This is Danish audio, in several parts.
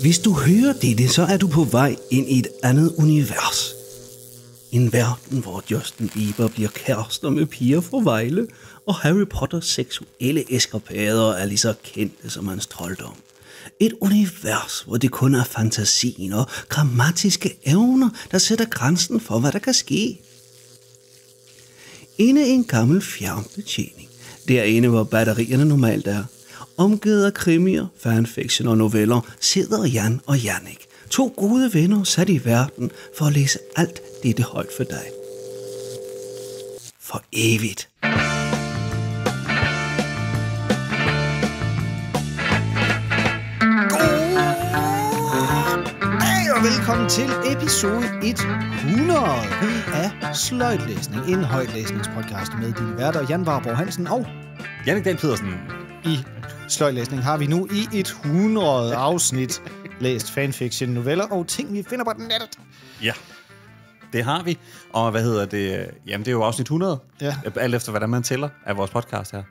Hvis du hører dette, så er du på vej ind i et andet univers. En verden, hvor Justin Bieber bliver kærester med piger fra Vejle, og Harry Potters seksuelle eskapader er lige så kendte som hans trolddom. Et univers, hvor det kun er fantasien og grammatiske evner, der sætter grænsen for, hvad der kan ske. Inde i en gammel fjernbetjening, derinde hvor batterierne normalt er, omgivet af krimier, fanfiction og noveller, sidder Jan og Jannik. To gode venner sat i verden for at læse alt dette højt for dig. For evigt. velkommen til episode 100 af Sløjtlæsning, en højtlæsningspodcast med din værter Jan Varborg Hansen og Jannik Dahl Pedersen i sløjlæsning har vi nu i 100 afsnit læst fanfiction, noveller og ting, vi finder på nettet. Ja, det har vi. Og hvad hedder det? Jamen, det er jo afsnit 100. Ja. Alt efter, hvordan man tæller af vores podcast her.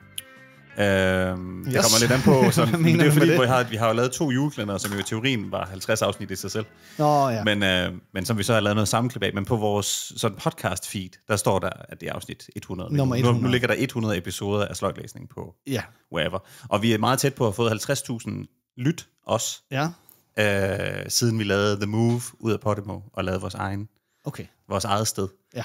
Øhm, yes. Det kommer lidt an på, sådan, det er jo fordi, det? Vi, har, vi har jo lavet to juleklænder, som jo i teorien var 50 afsnit i sig selv. Nå, ja. men, øh, men som vi så har lavet noget sammenklip af. Men på vores sådan podcast feed, der står der, at det er afsnit 100. Nummer 100. Nu, nu ligger der 100 episoder af sløjtlæsning på ja. wherever. Og vi er meget tæt på at have fået 50.000 lyt også, ja. øh, siden vi lavede The Move ud af Podimo og lavede vores egen. Okay. Vores eget sted. Ja.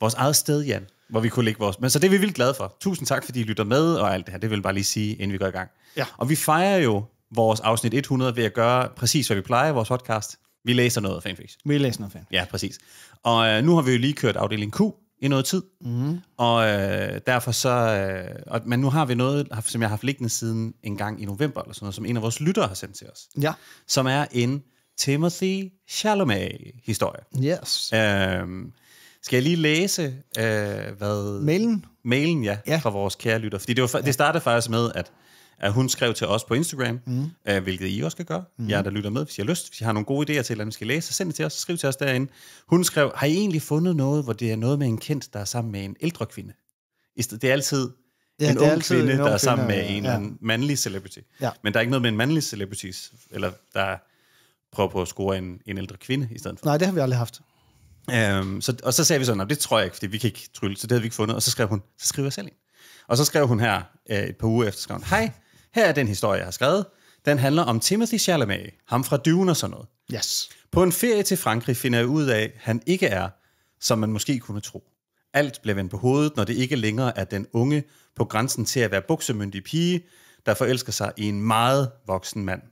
Vores eget sted, Jan hvor vi kunne lægge vores... Men så det er vi vildt glade for. Tusind tak, fordi I lytter med og alt det her. Det vil jeg bare lige sige, inden vi går i gang. Ja. Og vi fejrer jo vores afsnit 100 ved at gøre præcis, hvad vi plejer i vores podcast. Vi læser noget fanfiction. Vi læser noget fanfiction. Ja, præcis. Og øh, nu har vi jo lige kørt afdeling Q i noget tid. Mm. Og øh, derfor så... Øh, og, men nu har vi noget, som jeg har haft liggende siden en gang i november, eller sådan noget, som en af vores lyttere har sendt til os. Ja. Som er en Timothy Chalamet-historie. Yes. Øh, skal jeg lige læse, øh, hvad... Mailen? Mailen, ja, ja, fra vores kære lytter. Fordi det, var, ja. det startede faktisk med, at, at hun skrev til os på Instagram, mm. øh, hvilket I også kan gøre. Mm. Jeg der lytter med, hvis I har lyst. Hvis I har nogle gode idéer til, hvad vi skal læse, så send det til os. Skriv til os derinde. Hun skrev, har I egentlig fundet noget, hvor det er noget med en kendt, der er sammen med en ældre kvinde? Det er altid Ja, en ung kvinde, en der er sammen kvinde, med en ja. mandlig celebrity. Ja. Men der er ikke noget med en mandlig celebrity, eller der prøver på at score en, en ældre kvinde i stedet for. Nej, det har vi aldrig haft. Øhm, så, og så sagde vi sådan, det tror jeg ikke, fordi vi kan ikke trylle, så det havde vi ikke fundet. Og så skrev hun, så skriver jeg selv ind. Og så skrev hun her øh, et par uger efter, skrev hun, hej, her er den historie, jeg har skrevet. Den handler om Timothy Chalamet, ham fra Dune og sådan noget. Yes. På en ferie til Frankrig finder jeg ud af, at han ikke er, som man måske kunne tro. Alt bliver vendt på hovedet, når det ikke længere er den unge på grænsen til at være buksemyndig pige, der forelsker sig i en meget voksen mand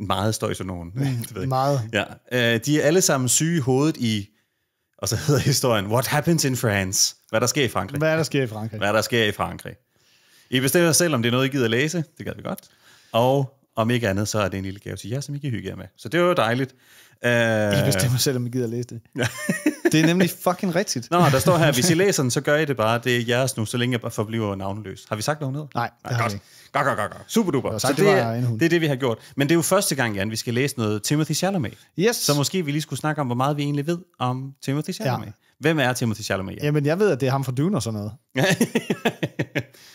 meget støjsonogen. Mm, det ved jeg. Meget. Ja. Øh, de er alle sammen syge i hovedet i, og så hedder historien, What happens in France? Hvad der sker i Frankrig. Hvad der sker i Frankrig. Hvad der sker i Frankrig. I bestemmer selv, om det er noget, I gider at læse. Det gad vi godt. Og om ikke andet, så er det en lille gave til jer, som I kan hygge jer med. Så det var jo dejligt. Øh, I bestemmer selv, om I gider at læse det. Det er nemlig fucking rigtigt. Nå, der står her, hvis I læser den, så gør I det bare. Det er jeres nu, så længe jeg forbliver navnløs. Har vi sagt noget ned? Nej, det Nej, har godt. vi ikke. Godt, godt, godt, Super duper. Så det, det, det er det, vi har gjort. Men det er jo første gang, Jan, vi skal læse noget Timothy Chalamet. Yes. Så måske vi lige skulle snakke om, hvor meget vi egentlig ved om Timothy Chalamet. Ja. Hvem er Timothy Chalamet? Jan? Jamen, jeg ved, at det er ham fra Dune og sådan noget. det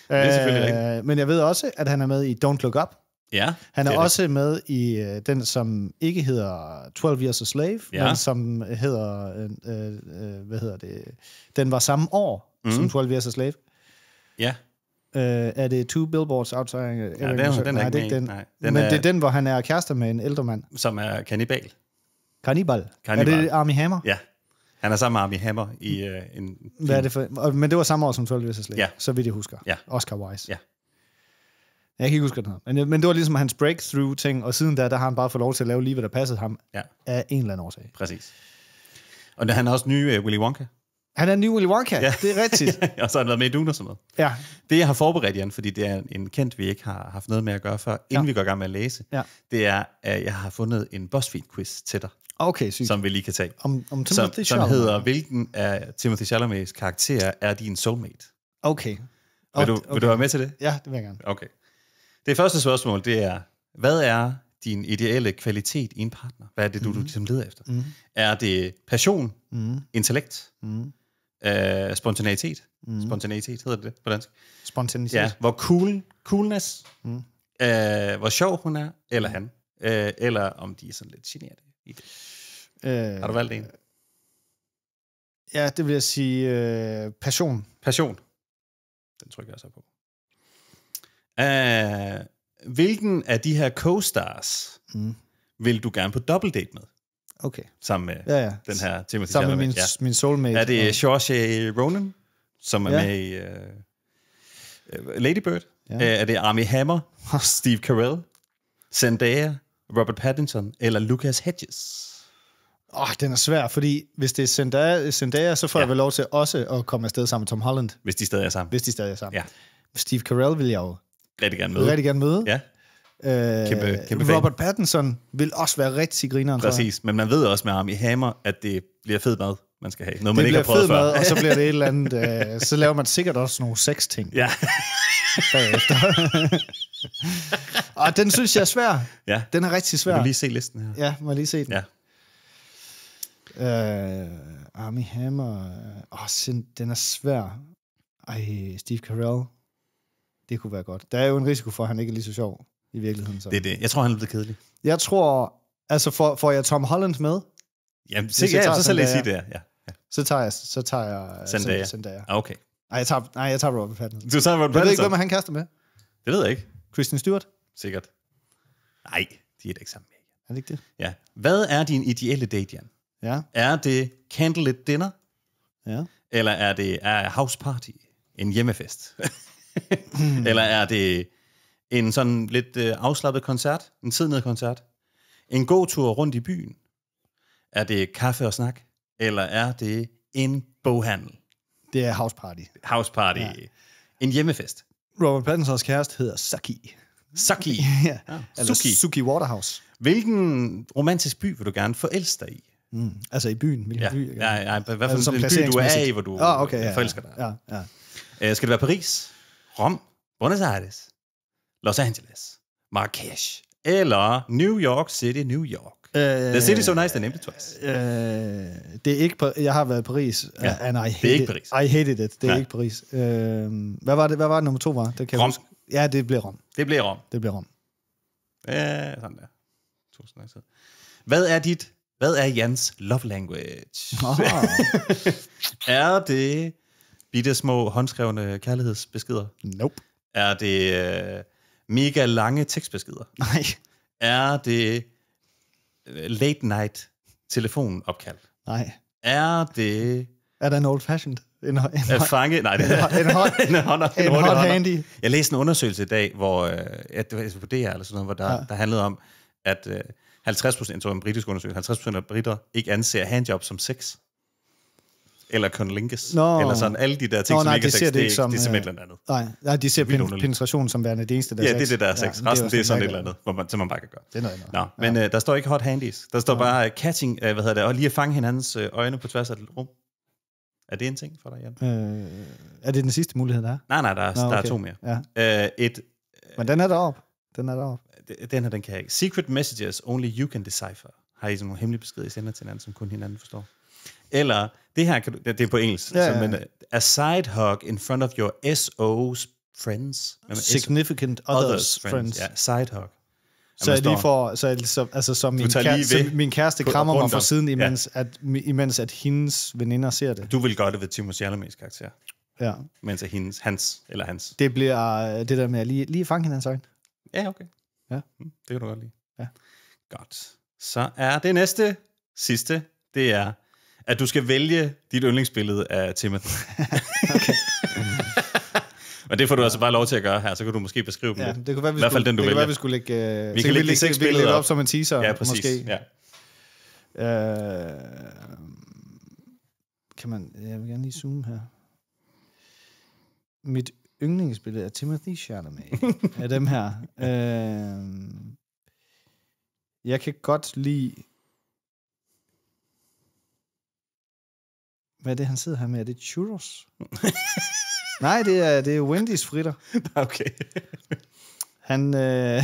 er selvfølgelig øh, rigtigt. Men jeg ved også, at han er med i Don't Look Up, Ja, Han er, er også med i øh, den, som ikke hedder 12 Years a Slave, ja. men som øh, hedder, øh, øh, øh, hvad hedder det, den var samme år mm. som 12 Years a Slave. Ja. Øh, er det Two Billboards Outside? Øh, ja, den, den, er nej, ikke, ikke den. Nej, den men er, det er den, hvor han er kærester med en ældre mand. Som er kannibal. Kannibal? Er det Army Hammer? Ja. Han er sammen med Armie Hammer i øh, en... Film. Hvad er det for, men det var samme år som 12 Years a Slave, ja. så vidt jeg husker. Ja. Oscar-wise. Ja. Jeg kan ikke huske, hvad den hedder. Men, øh, men det var ligesom hans breakthrough-ting, og siden der, der har han bare fået lov til at lave lige, hvad der passede ham ja. af en eller anden årsag. Præcis. Og der, han er også ny uh, øh, Willy Wonka. Han er ny Willy Wonka, ja. det er rigtigt. og så har han været med i Dune og sådan noget. Ja. Det, jeg har forberedt, Jan, fordi det er en kendt, vi ikke har haft noget med at gøre før, inden ja. vi går i gang med at læse, ja. det er, at jeg har fundet en BuzzFeed-quiz til dig. Okay, sygt. Som vi lige kan tage. Om, om Timothy som, Chalamet. som hedder, hvilken af Timothy Chalamets karakterer er din soulmate? Okay. Vil, du, okay. vil du være med til det? Ja, det vil jeg gerne. Okay. Det første spørgsmål, det er, hvad er din ideelle kvalitet i en partner? Hvad er det, du, mm. du mhm. ligesom leder efter? Mm. Er det passion, mm. intellekt, mm. Uh, øh, spontanitet? Mm. Spontanitet hedder det på dansk. Spontanitet. Ja, hvor cool, coolness, mm. uh, hvor sjov hun er, eller mhm. han, uh, eller om de er sådan lidt generet i det. Øh, Har du valgt en? Ja, det vil jeg sige uh, passion. Passion. Den trykker jeg så på. Uh, hvilken af de her co-stars mm. vil du gerne på date med? Okay. Sammen med ja, ja. den her Timothy Sammen med min, ja. min soulmate. Er det Saoirse Ronan, som er ja. med i uh, øh, øh, Lady Bird? Ja. Uh, er det Armie Hammer, Steve Carell, Zendaya, Robert Pattinson eller Lucas Hedges? Åh, oh, den er svær, fordi hvis det er Zendaya, Zendaya så får ja. jeg vel lov til også at komme afsted sammen med Tom Holland. Hvis de stadig er sammen. Hvis de stadig er sammen. Ja. Steve Carell vil jeg jo rigtig gerne møde. Rigtig gerne møde. Ja. Øh, kæmpe, kæmpe Robert fan. Pattinson vil også være rigtig grineren. Præcis, men man ved også med Armie Hammer, at det bliver fed mad, man skal have. Noget, det man ikke har prøvet fed før. mad, og så bliver det et eller andet... Øh, så laver man sikkert også nogle sex ting. Ja. Bagefter. og den synes jeg er svær. Ja. Den er rigtig svær. Må lige se listen her? Ja, må lige se den. Ja. Øh, Army Hammer. Øh, åh, oh, den er svær. Ej, Steve Carell det kunne være godt. Der er jo en risiko for, at han ikke er lige så sjov i virkeligheden. Så. Det er det. Jeg tror, han er blevet kedelig. Jeg tror, altså får, får jeg Tom Holland med? Jamen, jeg ja, så, så, jeg sige det, ja. ja. Så tager jeg, så tager jeg øh, Zendaya. Zendaya. Ah, okay. Nej, jeg tager, nej, jeg tager Robert Pattinson. Du tager Robert Pattinson? Jeg ved ikke, hvem han kaster med. Det ved jeg ikke. Christian Stewart? Sikkert. Nej, de er da ikke sammen. Er det ikke det? Ja. Hvad er din ideelle date, Jan? Ja. Er det candlelit dinner? Ja. Eller er det er house party? En hjemmefest? Eller er det en sådan lidt øh, afslappet koncert? En tidnede koncert? En god tur rundt i byen? Er det kaffe og snak? Eller er det en boghandel? Det er house party. House party. Ja. En hjemmefest. Robert Pattinsons kæreste hedder Saki. Saki. ja. ja. Eller Suki. Suki Waterhouse. Hvilken romantisk by vil du gerne forelske dig i? Mm. Altså i byen? Hvilken ja. by? Ja, ja, ja. Hvad for altså, en by du er i, hvor du oh, okay, øh, ja, forelsker dig? Ja, ja. Uh, skal det være Paris? Rom, Buenos Aires, Los Angeles, Marrakesh eller New York City, New York. Uh, The city so nice, they named it twice. Uh, det er ikke... Jeg har været i Paris, ja. Øh, and I hate det er ikke Paris. It. I hated it. Det er ja. ikke Paris. Uh, hvad, var det, hvad var det nummer to var? Det kan Rom. Ja, det blev Rom. Det blev Rom. Det blev Rom. Ja, sådan der. Hvad er dit... Hvad er Jans love language? Oh. er det bitte små håndskrevne kærlighedsbeskeder? Nope. Er det øh, mega lange tekstbeskeder? Nej. Er det øh, late night telefonopkald? Nej. Er det... Er der en old fashioned? En, en, en fange? Nej, det er en, en, hånd, en, hånd, en, en hot handy. Jeg læste en undersøgelse i dag, hvor, øh, at det var på DR eller sådan noget, hvor der, ja. der handlede om, at øh, 50 procent, en britisk undersøgelse, 50 procent af britter ikke anser handjob som sex. Eller Conlinkes, Nå. Eller sådan alle de der ting, Nå, nej, ikke de er sex, det, det, ikke, som, det er simpelthen et eller øh, andet. Nej, nej de ser pen, underligt. penetration som værende det eneste, der er Ja, sex. det er det, der er sex. Ja, Resten, det er, det er sådan et eller andet, hvor man, som man bare kan gøre. Det er noget, Nå, men ja. øh, der står ikke hot handies. Der står ja. bare øh, catching, øh, hvad hedder det, og lige at fange hinandens øh, øjne på tværs af et rum. Er det en ting for dig, Jan? Øh, er det den sidste mulighed, der er? Nej, nej, der er, Nå, okay. der er to mere. Ja. Øh, et, øh, men den er derop. Den er derop. Den her, den kan jeg ikke. Secret messages only you can decipher. Har I sådan nogle hemmelige beskeder, I sender til hinanden, som kun hinanden forstår? Eller det her, kan du, det, det er på engelsk. Ja, altså, ja. Så, men, øh, a side hug in front of your SO's friends. Significant S others, others friends. friends. Ja, side hug. Så jeg lige får, så, så, altså, så min, kære, så min kæreste krammer mig fra siden, imens, ja. at, imens at hendes veninder ser det. Du vil gøre det ved Timo Chalamet's karakter. Ja. Mens at hendes, hans eller hans. Det bliver øh, det der med at lige, lige fange hendes øjne. Ja, okay. Ja. Mm, det kan du godt lide. Ja. Godt. Så er det næste, sidste, det er at du skal vælge dit yndlingsbillede af Timothy. okay. Men det får du altså bare lov til at gøre her, så kan du måske beskrive dem ja, lidt. Det kunne være, vi I hvert fald den, du det vælger. Være, vi skulle lægge, øh, vi kan, kan lægge, lægge seks billeder op. op som en teaser, ja, præcis. måske. Ja. Øh, kan man, jeg vil gerne lige zoome her. Mit yndlingsbillede er Timothy Chalamet, af dem her. Øh, jeg kan godt lide Hvad er det, han sidder her med? Er det churros? Nej, det er, det er Wendy's fritter. Okay. han, øh,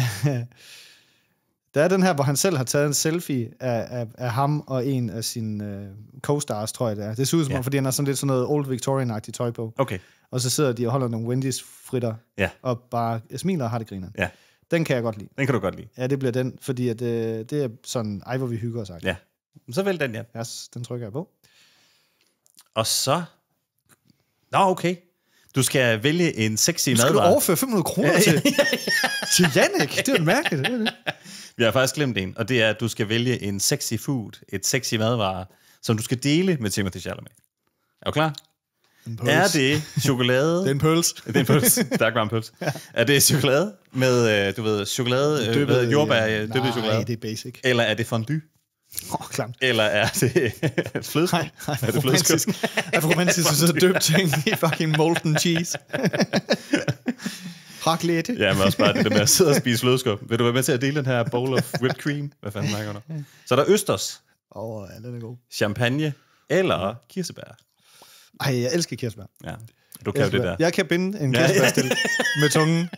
der er den her, hvor han selv har taget en selfie af, af, af ham og en af sine øh, co-stars, tror jeg det er. Det ser ud som om, fordi han har sådan lidt sådan noget old Victorian-agtigt tøj på. Okay. Og så sidder de og holder nogle Wendy's fritter ja. og bare smiler og har det griner. Ja. Den kan jeg godt lide. Den kan du godt lide. Ja, det bliver den, fordi at, øh, det er sådan, ej hvor vi hygger os. Ja. Så vælg den, ja. Ja, yes, den trykker jeg på og så... Nå, okay. Du skal vælge en sexy madvarer. Skal madvarer. du overføre 500 kroner til, til Jannik? Det er mærkeligt. Det er det. Vi har faktisk glemt en, og det er, at du skal vælge en sexy food, et sexy madvarer, som du skal dele med Timothy Chalamet. Er du klar? Er det chokolade? det er en pøls. det er en pølse. Tak, var en pølse. ja. Er det chokolade med, øh, du ved, chokolade, døbet, med øh, jordbær, ja. chokolade? Øh, Nej, chokolade? det er basic. Eller er det fondue? Åh, oh, klamt. Eller er det flødeskum? Nej, nej, er det flødeskum? er det romantisk, at så døbt ting i fucking molten cheese? Raclette. ja, men også bare det det med at sidde og spise flødeskum. Vil du være med til at dele den her bowl of whipped cream? Hvad fanden mærker du? Så er der østers. Åh, oh, ja, den er god. Champagne eller kirsebær. Ej, jeg elsker kirsebær. Ja, du kan jo det der. Jeg kan binde en kirsebærstil ja, ja. med tungen.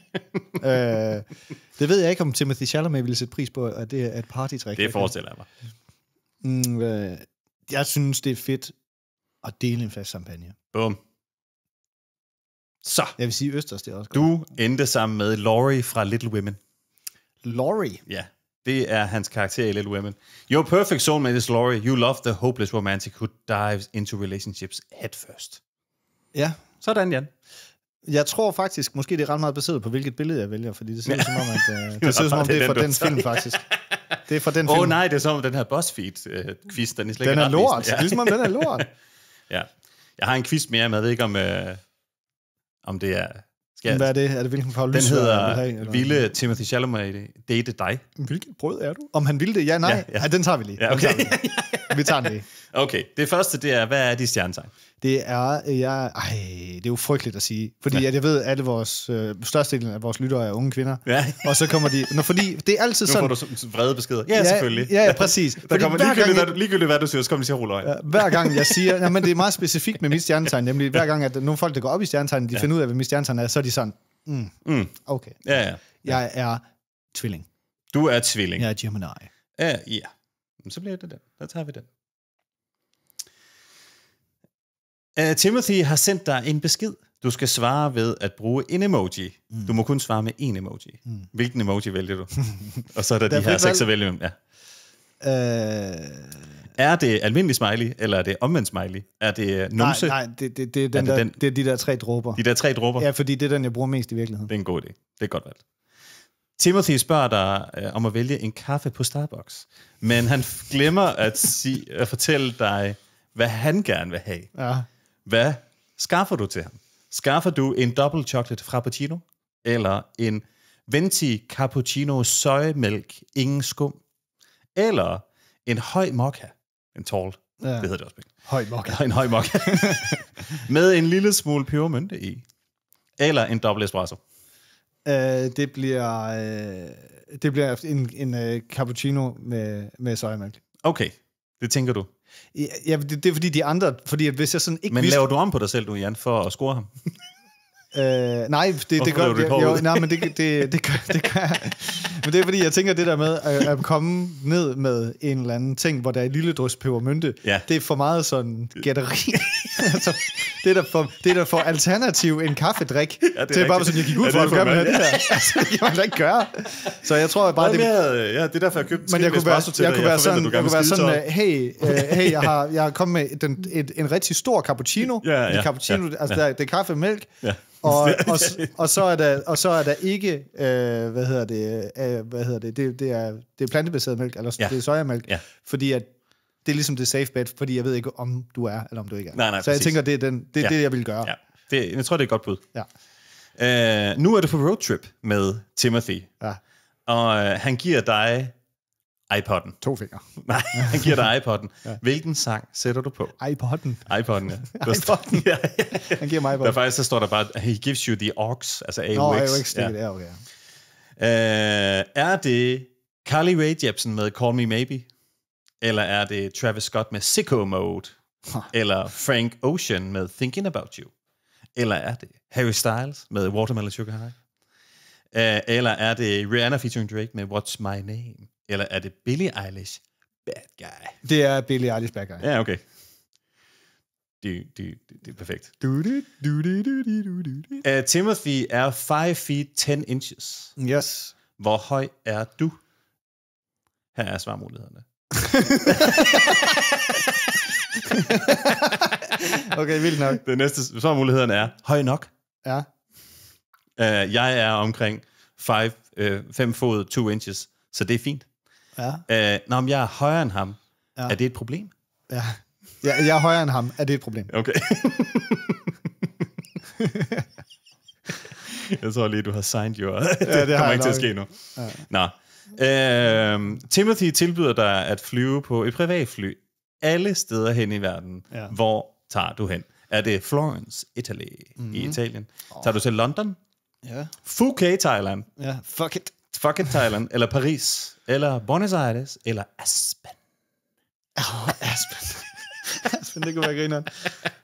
øh, det ved jeg ikke, om Timothy Chalamet ville sætte pris på, at det er et partytrick. Det forestiller jeg mig. Mm, øh, jeg synes, det er fedt at dele en flaske champagne. Bum. Så. Jeg vil sige, Østers, det er også godt. Du endte sammen med Laurie fra Little Women. Laurie? Ja, det er hans karakter i Little Women. Your perfect soulmate is Laurie. You love the hopeless romantic who dives into relationships head first. Ja. Sådan, Jan. Jeg tror faktisk, måske det er ret meget baseret på, hvilket billede jeg vælger, fordi det ser ud som om, at, uh, det, det, ser som om, det, det er fra den, den film, faktisk. Det er fra den film. Åh oh, nej, det er som den her BuzzFeed-quiz, øh, den er slet Den er lort, er ligesom om den er lort. ja. Jeg har en quiz mere, men jeg ved ikke, om, øh, om det er... Skal Hvad er det? Er det hvilken farve Den hedder vil have, eller? Ville Timothy Chalamet date dig? Hvilket brød er du? Om han ville det? Ja, nej. Ja, ja. ja den tager vi lige. Ja, okay. Den tager vi. vi tager den lige. Okay, det første det er, hvad er de stjernetegn? Det er, øh, jeg, ej, det er jo frygteligt at sige, fordi ja. at jeg ved, at alle vores, øh, størstedelen af vores lyttere er unge kvinder, ja. og så kommer de, når, fordi det er altid nu sådan... Nu får du vrede beskeder. Ja, ja, selvfølgelig. Ja, ja præcis. Der kommer ligegyldigt, gang, hvad, ligegyldigt, hvad du siger, så kommer de til at rulle øjne. Ja, hver gang jeg siger, ja, men det er meget specifikt med mit stjernetegn, nemlig hver gang, at nogle folk, der går op i stjernetegn, de ja. finder ud af, hvad mit stjernetegn er, så er de sådan, mm, mm. okay. Ja, ja. Jeg er tvilling. Du er tvilling. Jeg er Gemini. Ja, ja. Så bliver det den. Der tager vi den. Uh, Timothy har sendt dig en besked. Du skal svare ved at bruge en emoji. Mm. Du må kun svare med en emoji. Mm. Hvilken emoji vælger du? og så er der, der de her seks at vælge Ja. uh... Er det almindelig smiley, eller er det omvendt smiley? Er det øh, numse? Nej, nej det, det, det, er, den er, det, den, der, det er de der tre dråber. De der tre dråber? Ja, fordi det er den, jeg bruger mest i virkeligheden. Det er en god idé. Det er godt valgt. Timothy spørger dig øh, om at vælge en kaffe på Starbucks, men han glemmer at, sige, at fortælle dig, hvad han gerne vil have. Ja. Hvad skaffer du til ham? Skaffer du en double chocolate frappuccino? Eller en venti cappuccino søjemælk, ingen skum? Eller en høj mokka? En tall. Ja. Det hedder det også. Høj mokka. En høj mokka. Med en lille smule pebermynte i. Eller en dobbelt espresso. Uh, det bliver, Uh, det bliver en, en øh, cappuccino med, med sojamælk. Okay, det tænker du. Ja, det, det er fordi de andre, fordi hvis jeg sådan ikke Men vidste... laver du om på dig selv, nu, Jan, for at score ham? Øh, nej, det, det, det gør det, jo, nej, men det, det, det, gør, det gør Men det er fordi, jeg tænker det der med at, at komme ned med en eller anden ting, hvor der er et lille drys pebermynte, ja. det er for meget sådan gætteri altså, det, der for, det der for alternativ en kaffedrik. Ja, det er, bare sådan, jeg gik ud ja, for, at gøre det her. Altså, det kan man da ikke gøre. Så jeg tror jeg bare... det, øh, ja, det er derfor, jeg købte men jeg kunne være, til jeg, kunne være sådan, jeg kunne være sådan øh, hey, uh, hey, jeg har, jeg har kommet med den, et, en rigtig stor cappuccino. Ja, ja, ja, cappuccino, ja, altså ja. Der, det er kaffe og mælk. Ja. Og, og, og, så er der, og så er der ikke, øh, hvad hedder det, øh, hvad hedder det, det, det, er, det er plantebaseret mælk, eller ja. det er sojamælk, ja. fordi at det er ligesom det safe bet, fordi jeg ved ikke, om du er, eller om du ikke er. Nej, nej, så jeg tænker, det er den, det, er ja. det, jeg vil gøre. Ja. Det, jeg tror, det er et godt bud. Ja. Øh, nu er du på roadtrip med Timothy. Ja. Og øh, han giver dig iPod'en. To fingre. Nej, han giver dig iPod'en. ja. Hvilken sang sætter du på? iPod'en. iPod'en, ja. iPod'en. ja, ja. Han giver mig iPod'en. Der faktisk, så står der bare, he gives you the aux, altså AUX. Nå, AUX, det ja. er okay. Øh, er det Carly Rae Jepsen med Call Me Maybe? Eller er det Travis Scott med Sicko Mode? Eller Frank Ocean med Thinking About You? Eller er det Harry Styles med Watermelon Sugar High? Eh, eller er det Rihanna featuring Drake med What's My Name? Eller er det Billie Eilish Bad Guy? Det er Billie Eilish Bad Guy. Ja, okay. Det, det, det, det er perfekt. Du, du, du, du, du, du, du, du. Uh, Timothy er 5 feet 10 inches. Yes. Hvor høj er du? Her er svarmulighederne. okay, vildt nok. Det næste, så er muligheden er høj nok. Ja. Uh, jeg er omkring 5 uh, øh, fod 2 inches, så det er fint. Ja. Uh, øh, når jeg er højere end ham, ja. er det et problem? Ja. ja. Jeg er højere end ham, er det et problem? Okay. jeg tror lige, du har signed your... det ja, det kommer ikke til at ske nu. Ja. Nå. Øhm, Timothy tilbyder dig at flyve på et privatfly alle steder hen i verden. Ja. Hvor tager du hen? Er det Florence, Italy, mm. i mhm. Italien? Oh. Tager du til London? Ja. Phuket, Thailand? Ja, fuck it. Fuck it, Thailand. eller Paris. Eller Buenos Aires. Eller Aspen. Oh, Aspen. men det kunne være grineren.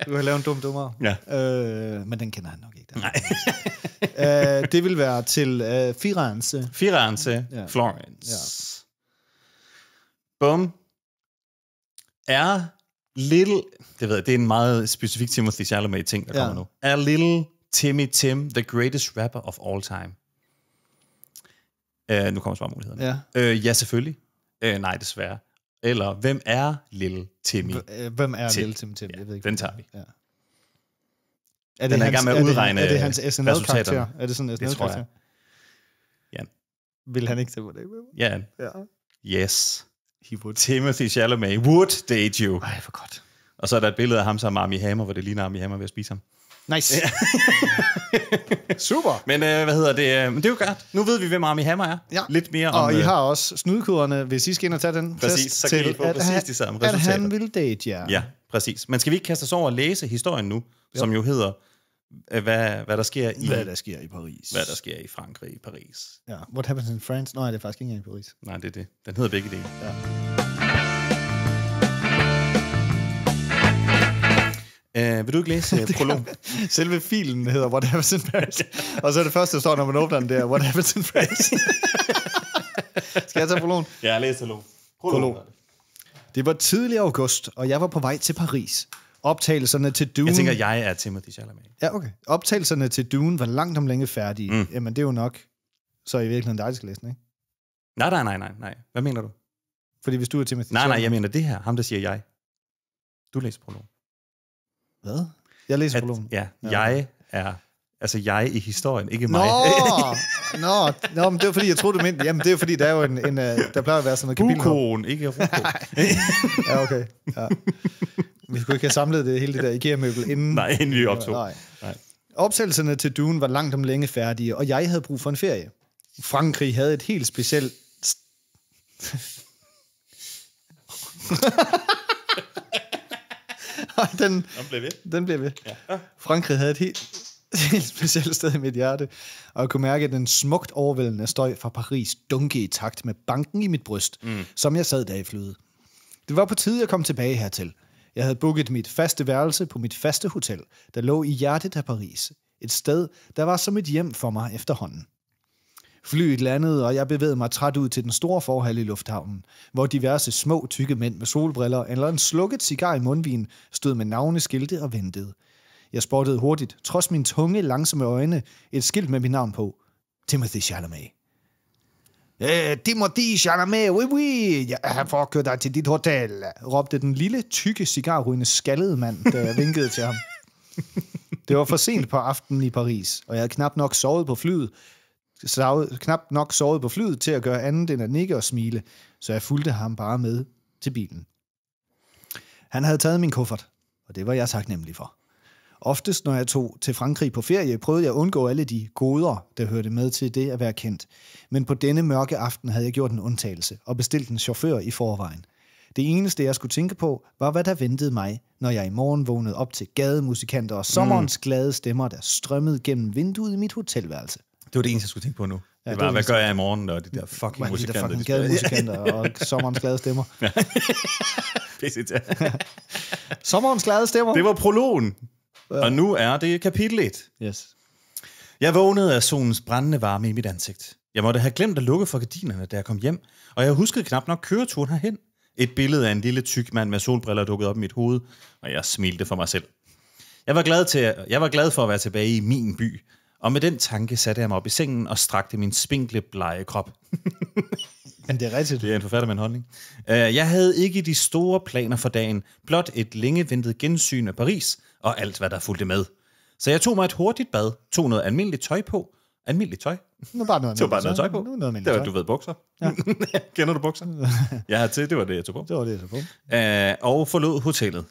Du kan lave en dum dummer. Ja. Øh, men den kender han nok ikke. Den. Nej. øh, det vil være til øh, Firenze. Firenze, ja. Florence. Ja. Bum. Er Little... Det ved jeg, det er en meget specifik Timothy Chalamet-ting, der ja. kommer nu. Er Little Timmy Tim the greatest rapper of all time? Uh, nu kommer svarmulighederne. Ja. Uh, ja, selvfølgelig. Uh, nej, desværre. Eller hvem er Lille Timmy? Øh, hvem er Tim? Lille Timmy? Tim? Ja, jeg ved ikke, den tager vi. Ja. Er det den er i gang med at udregne Er det, er det hans SNL-karakter? Er det sådan en SNL-karakter? Ja. Vil han ikke tage på det? Ja. Ja. Yes. He would. Timothy Chalamet. Would date you. Ej, for godt. Og så er der et billede af ham sammen med Armie Hammer, hvor det ligner Armie Hammer ved at spise ham. Nice. Ja. Super. Men øh, hvad hedder det? men det er jo godt. Nu ved vi, hvem Armie Hammer er. Ja. Lidt mere og om... Og I øh, har også snydekoderne, hvis I skal ind og tage den præcis, test så kan til, I få at, præcis de samme at resultater. At han vil date jer. Ja. ja, præcis. Men skal vi ikke kaste os over og læse historien nu, jo. som jo hedder, øh, hvad, hvad der sker i... Hvad der sker i Paris. Hvad der sker i Frankrig i Paris. Ja, What Happens in France? Nej, det er faktisk ikke i Paris. Nej, det er det. Den hedder begge dele. Ja. Uh, vil du ikke læse uh, prologen? Selve filen hedder What Happens in Paris. Og så er det første, der står, når man åbner den, det er What Happens in Paris. Skal jeg tage prologen? Ja, jeg læser prologen. Prolog. Det var tidlig august, og jeg var på vej til Paris. Optagelserne til Dune... Jeg tænker, jeg er Timothy Chalamet. Ja, okay. Optagelserne til Dune var langt om længe færdige. Mm. Jamen, det er jo nok. Så i virkeligheden dig, der skal læse den, ikke? Nej, nej, nej, nej, nej. Hvad mener du? Fordi hvis du er Timothy Nej, Chalamet... nej, jeg mener det her. Ham, der siger jeg. Du læser prologen. Hvad? Jeg læser at, prologen. Ja, ja, jeg er... Altså jeg i historien, ikke mig. Nå, nå, nå men det var fordi, jeg troede, du mente... Jamen, det er fordi, der er jo en... en øh, der plejer at være sådan noget kabil. Rukoen, ikke ja, okay. Ja. Vi skulle ikke have samlet det hele det der IKEA-møbel inden... Nej, inden vi optog. Nej. Nej. Optagelserne til Dune var langt om længe færdige, og jeg havde brug for en ferie. Frankrig havde et helt specielt... den, den blev ved. Den blev ved. Ja. Frankrig havde et helt, helt specielt sted i mit hjerte, og jeg kunne mærke den smukt overvældende støj fra Paris dunke i takt med banken i mit bryst, mm. som jeg sad der i flyet. Det var på tide, jeg kom tilbage hertil. Jeg havde booket mit faste værelse på mit faste hotel, der lå i hjertet af Paris. Et sted, der var som et hjem for mig efterhånden. Flyet landede, og jeg bevægede mig træt ud til den store forhal i lufthavnen, hvor diverse små, tykke mænd med solbriller eller en slukket cigar i mundvin stod med navneskilte og ventede. Jeg spottede hurtigt, trods min tunge, langsomme øjne, et skilt med mit navn på. Timothy Chalamet. Øh, Timothy Chalamet, oui, oui, jeg at køre dig til dit hotel, råbte den lille, tykke, cigarrygende, skaldede mand, da jeg vinkede til ham. Det var for sent på aftenen i Paris, og jeg havde knap nok sovet på flyet, savet, knap nok sovet på flyet til at gøre andet end at nikke og smile, så jeg fulgte ham bare med til bilen. Han havde taget min kuffert, og det var jeg taknemmelig for. Oftest, når jeg tog til Frankrig på ferie, prøvede jeg at undgå alle de goder, der hørte med til det at være kendt. Men på denne mørke aften havde jeg gjort en undtagelse og bestilt en chauffør i forvejen. Det eneste, jeg skulle tænke på, var, hvad der ventede mig, når jeg i morgen vågnede op til gademusikanter og sommerens mm. glade stemmer, der strømmede gennem vinduet i mit hotelværelse. Det var det eneste, jeg skulle tænke på nu. Ja, det var, det hvad gør jeg i morgen, og de der fucking Man, musikanter. De der fucking gademusikanter og sommerens glade stemmer. sommerens glade stemmer. Det var prologen, ja. og nu er det kapitel 1. Yes. Jeg vågnede af solens brændende varme i mit ansigt. Jeg måtte have glemt at lukke for gardinerne, da jeg kom hjem, og jeg huskede knap nok køreturen herhen. Et billede af en lille tyk mand med solbriller dukkede op i mit hoved, og jeg smilte for mig selv. Jeg var, glad til, jeg var glad for at være tilbage i min by, og med den tanke satte jeg mig op i sengen og strakte min spinkle, blege krop. Men det er rigtigt. Det er en forfatter med en holdning. Øh, jeg havde ikke de store planer for dagen, blot et længe ventet gensyn af Paris og alt, hvad der fulgte med. Så jeg tog mig et hurtigt bad, tog noget almindeligt tøj på, almindeligt tøj. Nu bare noget tog bare noget tøj på. Nu noget det var, du ved, bukser. Ja. Kender du bukser? Jeg har til, det var det, jeg tog på. Det var det, jeg tog på. Øh, og forlod hotellet.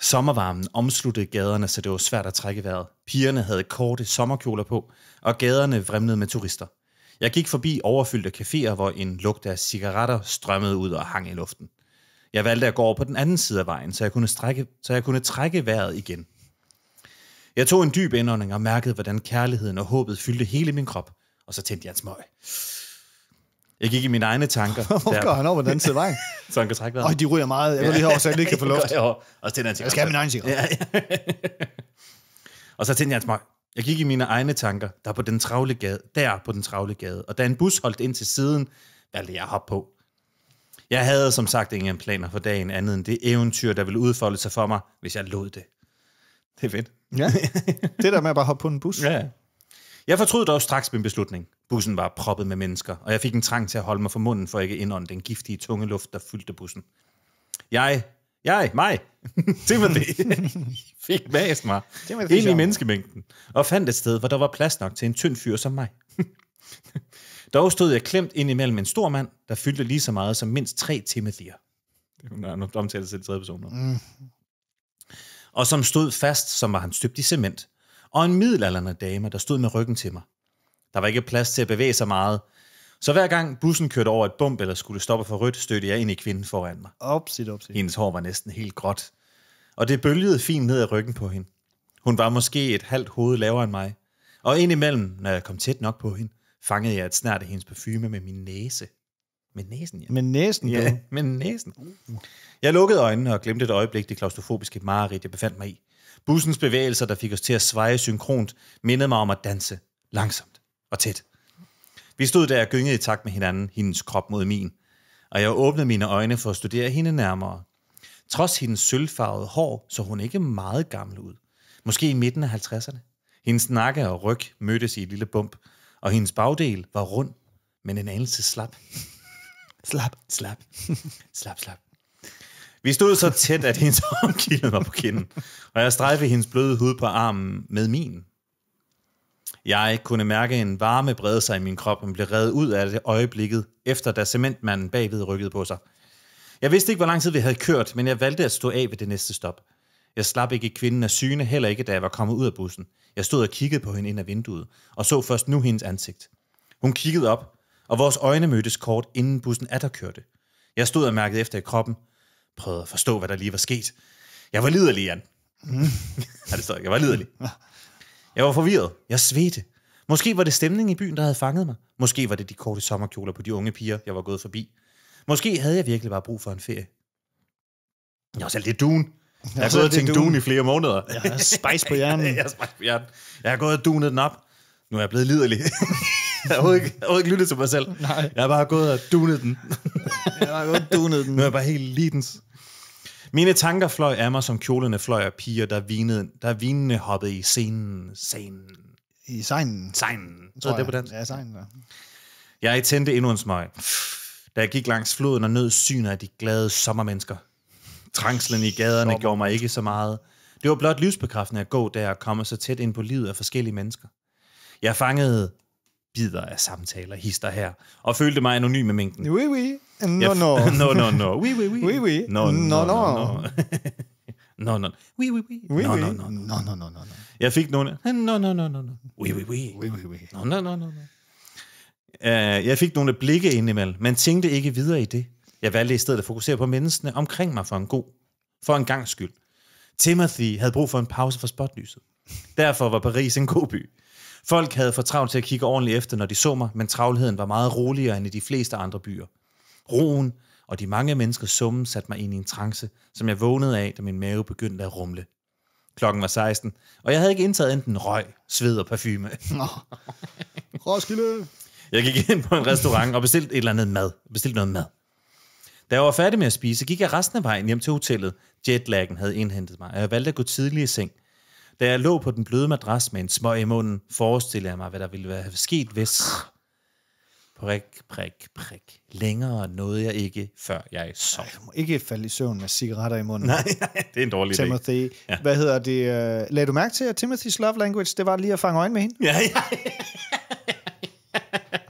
Sommervarmen omsluttede gaderne, så det var svært at trække vejret. Pigerne havde korte sommerkjoler på, og gaderne vrimlede med turister. Jeg gik forbi overfyldte caféer, hvor en lugt af cigaretter strømmede ud og hang i luften. Jeg valgte at gå over på den anden side af vejen, så jeg kunne, strække, så jeg kunne trække vejret igen. Jeg tog en dyb indånding og mærkede, hvordan kærligheden og håbet fyldte hele min krop, og så tændte jeg en smøg. Jeg gik i mine egne tanker. Hvor går han over på den side så han kan trække vejret. de ryger meget. Jeg vil lige her, så jeg ikke kan få luft. Og så den Jeg skal have min egen cigaret. Ja, ja. og så tænkte jeg, mig, jeg gik i mine egne tanker, der på den travle gade, der på den travle gade, og da en bus holdt ind til siden, valgte jeg hop hoppe på. Jeg havde som sagt ingen planer for dagen andet end det eventyr, der ville udfolde sig for mig, hvis jeg lod det. Det er fedt. Ja, det der med at bare hoppe på en bus. Ja. Jeg fortrød dog straks min beslutning. Bussen var proppet med mennesker, og jeg fik en trang til at holde mig for munden, for ikke indånde den giftige tunge luft, der fyldte bussen. Jeg, jeg, mig, Timothy, fik mast mig ind i menneskemængden, og fandt et sted, hvor der var plads nok til en tynd fyr som mig. Dog stod jeg klemt ind imellem en stor mand, der fyldte lige så meget som mindst tre Timothy'er. Nå, nu omtaler sig i tredje person. Mm. Og som stod fast, som var han støbt i cement. Og en middelalderne dame, der stod med ryggen til mig. Der var ikke plads til at bevæge sig meget. Så hver gang bussen kørte over et bump eller skulle stoppe for rødt, stødte jeg ind i kvinden foran mig. Opsigt, opsigt. Hendes hår var næsten helt gråt. Og det bølgede fint ned ad ryggen på hende. Hun var måske et halvt hoved lavere end mig. Og indimellem, når jeg kom tæt nok på hende, fangede jeg et snært af hendes parfume med min næse. Med næsen, ja. Med næsen, ja. Du. med næsen. Jeg lukkede øjnene og glemte et øjeblik det klaustrofobiske mareridt, jeg befandt mig i. Bussens bevægelser, der fik os til at sveje synkront, mindede mig om at danse langsomt og tæt. Vi stod der og gyngede i takt med hinanden, hendes krop mod min, og jeg åbnede mine øjne for at studere hende nærmere. Trods hendes sølvfarvede hår så hun ikke meget gammel ud. Måske i midten af 50'erne. Hendes nakke og ryg mødtes i et lille bump, og hendes bagdel var rund, men en anelse slap. slap, slap, slap, slap. Vi stod så tæt, at hendes kiggede var på kinden, og jeg strejfede hendes bløde hud på armen med min. Jeg kunne mærke en varme brede sig i min krop, og blev reddet ud af det øjeblikket, efter da cementmanden bagved rykkede på sig. Jeg vidste ikke, hvor lang tid vi havde kørt, men jeg valgte at stå af ved det næste stop. Jeg slap ikke kvinden af syne, heller ikke da jeg var kommet ud af bussen. Jeg stod og kiggede på hende ind ad vinduet, og så først nu hendes ansigt. Hun kiggede op, og vores øjne mødtes kort, inden bussen atter kørte. Jeg stod og mærkede efter i kroppen, prøvede at forstå, hvad der lige var sket. Jeg var liderlig, Jan. Mm. ja, det står ikke. Jeg var liderlig. Jeg var forvirret. Jeg svedte. Måske var det stemningen i byen, der havde fanget mig. Måske var det de korte sommerkjoler på de unge piger, jeg var gået forbi. Måske havde jeg virkelig bare brug for en ferie. Jeg var selv lidt duen. Jeg har gået og tænkt duen i flere måneder. Jeg har spice på hjernen. jeg har spice på hjernen. Jeg har gået og dunet den op. Nu er jeg blevet liderlig. jeg har ikke, ikke lyttet til mig selv. Nej. Jeg har bare gået og dunet den. jeg har gået og dunet den. Nu er jeg bare helt lidens. Mine tanker fløj af mig, som kjolerne fløj af piger, der, vinede, der vinende hoppede i scenen. scenen. I sejnen. Sejnen. Så det på dansk? Ja, sejnen, ja. Jeg tændte endnu en smøg, da jeg gik langs floden og nød synet af de glade sommermennesker. Trængslen i gaderne Sommer. gjorde mig ikke så meget. Det var blot livsbekræftende at gå der og komme så tæt ind på livet af forskellige mennesker. Jeg fangede bider af samtaler, hister her, og følte mig anonym med mængden. Oui, oui. No, no. no, no, no. Oui, oui, oui. Oui, oui. No, no, no. no. no. No, Oui, oui, oui. no, No, no, no, no, no, no. Jeg fik nogle... No, no, no, no, no. Oui, oui, oui. Oui, oui, oui. No, no, no, no, no. Øh, jeg fik nogle blikke indimellem, men tænkte ikke videre i det. Jeg valgte i stedet at fokusere på menneskene omkring mig for en god... For en gang skyld. Timothy havde brug for en pause fra spotlyset. Derfor var Paris en god by. Folk havde for travlt til at kigge ordentligt efter, når de så mig, men travlheden var meget roligere end i de fleste andre byer roen og de mange menneskers summen satte mig ind i en trance, som jeg vågnede af, da min mave begyndte at rumle. Klokken var 16, og jeg havde ikke indtaget enten røg, sved og parfume. Roskilde! Jeg gik ind på en restaurant og bestilte et eller andet mad. Bestilte noget mad. Da jeg var færdig med at spise, gik jeg resten af vejen hjem til hotellet. Jetlaggen havde indhentet mig, og jeg valgte at gå tidlig i seng. Da jeg lå på den bløde madras med en smøg i munden, forestillede jeg mig, hvad der ville være sket, hvis prik, prik, prik. Længere nåede jeg ikke, før jeg sov. Jeg må ikke falde i søvn med cigaretter i munden. Nej, det er en dårlig Timothy. idé. Timothy. Ja. Hvad hedder det? Uh, lagde du mærke til, at Timothy's love language, det var lige at fange øjne med hende? Ja, ja.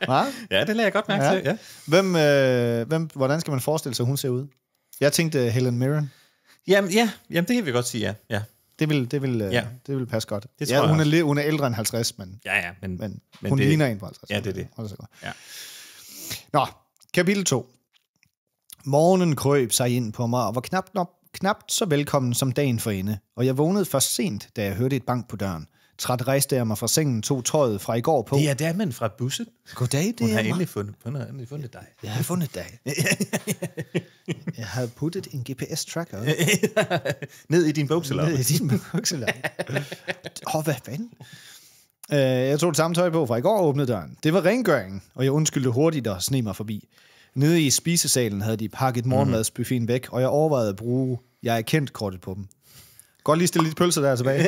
Hva? Ja, det lagde jeg godt mærke ja. til. Ja. Hvem, øh, hvem, hvordan skal man forestille sig, hun ser ud? Jeg tænkte øh, Helen Mirren. Jamen, ja, jamen, det kan vi godt sige, ja. ja. Det vil, det vil, øh, ja. det vil passe godt. Det tror ja, hun, er, hun er ældre end 50, men, ja, ja, men, men, men hun det, ligner en på 50. Ja, det er det. så godt. Ja. Nå, kapitel 2. Morgenen krøb sig ind på mig, og var knap knap knapt så velkommen som dagen for ende, og jeg vågnede først sent, da jeg hørte et bank på døren. Træt rejste jeg mig fra sengen, tog tøjet fra i går på. Det er damen fra bussen. Goddag, det hun er har endelig fundet, hun har endelig fundet dig. Jeg har fundet dig. jeg har puttet en GPS-tracker. Ned i din bukselomme. Ned i din bukselomme. Åh, oh, hvad fanden? Øh, jeg tog det samme tøj på fra i går og åbnede døren. Det var rengøringen, og jeg undskyldte hurtigt og sne mig forbi. Nede i spisesalen havde de pakket morgenmadsbuffeten væk, og jeg overvejede at bruge jeg er kendt kortet på dem. Godt lige stille lidt pølser der tilbage.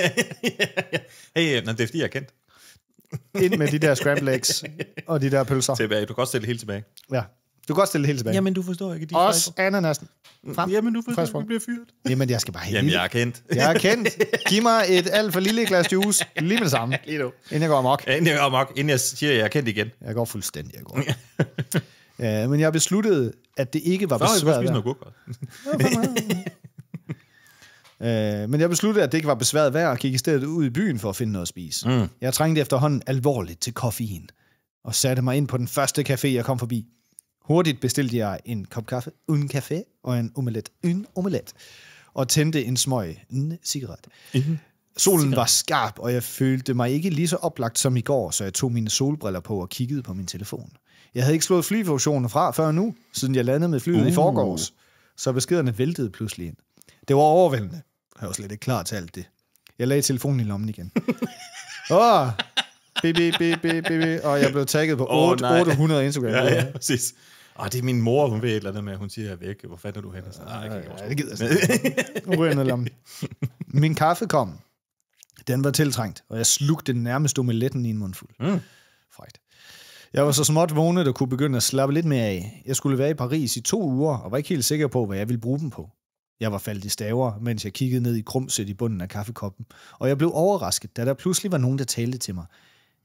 hey, men øh, det er fordi, jeg er kendt. Ind med de der scrambled eggs og de der pølser. Tilbage. Du kan godt stille det helt tilbage. Ja. Du kan godt stille det helt tilbage. Jamen, du forstår ikke. De Også fejser. ananasen. Frem. Jamen, du forstår ikke, du bliver fyret. Jamen, jeg skal bare helt Jamen, jeg er kendt. Jeg er kendt. Giv mig et alt for lille glas juice lige med det samme. Lige nu. Inden jeg går amok. Ja, inden jeg går amok. Inden jeg siger, at jeg er kendt igen. Jeg går fuldstændig. Jeg går. ja, men jeg besluttede, at det ikke var besværet. Så har jeg godt spist noget godt. Øh, men jeg besluttede, at det ikke var besværet værd, og gik i stedet ud i byen for at finde noget at spise. Mm. Jeg trængte efterhånden alvorligt til koffein, og satte mig ind på den første café, jeg kom forbi. Hurtigt bestilte jeg en kop kaffe, en kaffe og en omelet, en omelet, og tændte en smøg, en cigaret. Mm. Solen var skarp, og jeg følte mig ikke lige så oplagt som i går, så jeg tog mine solbriller på og kiggede på min telefon. Jeg havde ikke slået flyfunktionen fra før nu, siden jeg landede med flyet uh. i forgårs, så beskederne væltede pludselig ind. Det var overvældende. Jeg var slet ikke klar til alt det. Jeg lagde telefonen i lommen igen. Åh, oh, bip, bip, bip, bip, og jeg blev tagget på oh, 8, 800 Instagram. Ja, ja, præcis. Og det er min mor, hun ved et eller andet med, at hun siger, at jeg er væk. Hvor fanden er du henne? nej, jeg ja, det gider jeg ikke. Min kaffe kom. Den var tiltrængt, og jeg slugte den nærmest omeletten i en mundfuld. Mm. Frægt. Jeg var så småt vågnet og kunne begynde at slappe lidt mere af. Jeg skulle være i Paris i to uger, og var ikke helt sikker på, hvad jeg ville bruge dem på. Jeg var faldet i staver, mens jeg kiggede ned i krumset i bunden af kaffekoppen, og jeg blev overrasket, da der pludselig var nogen, der talte til mig.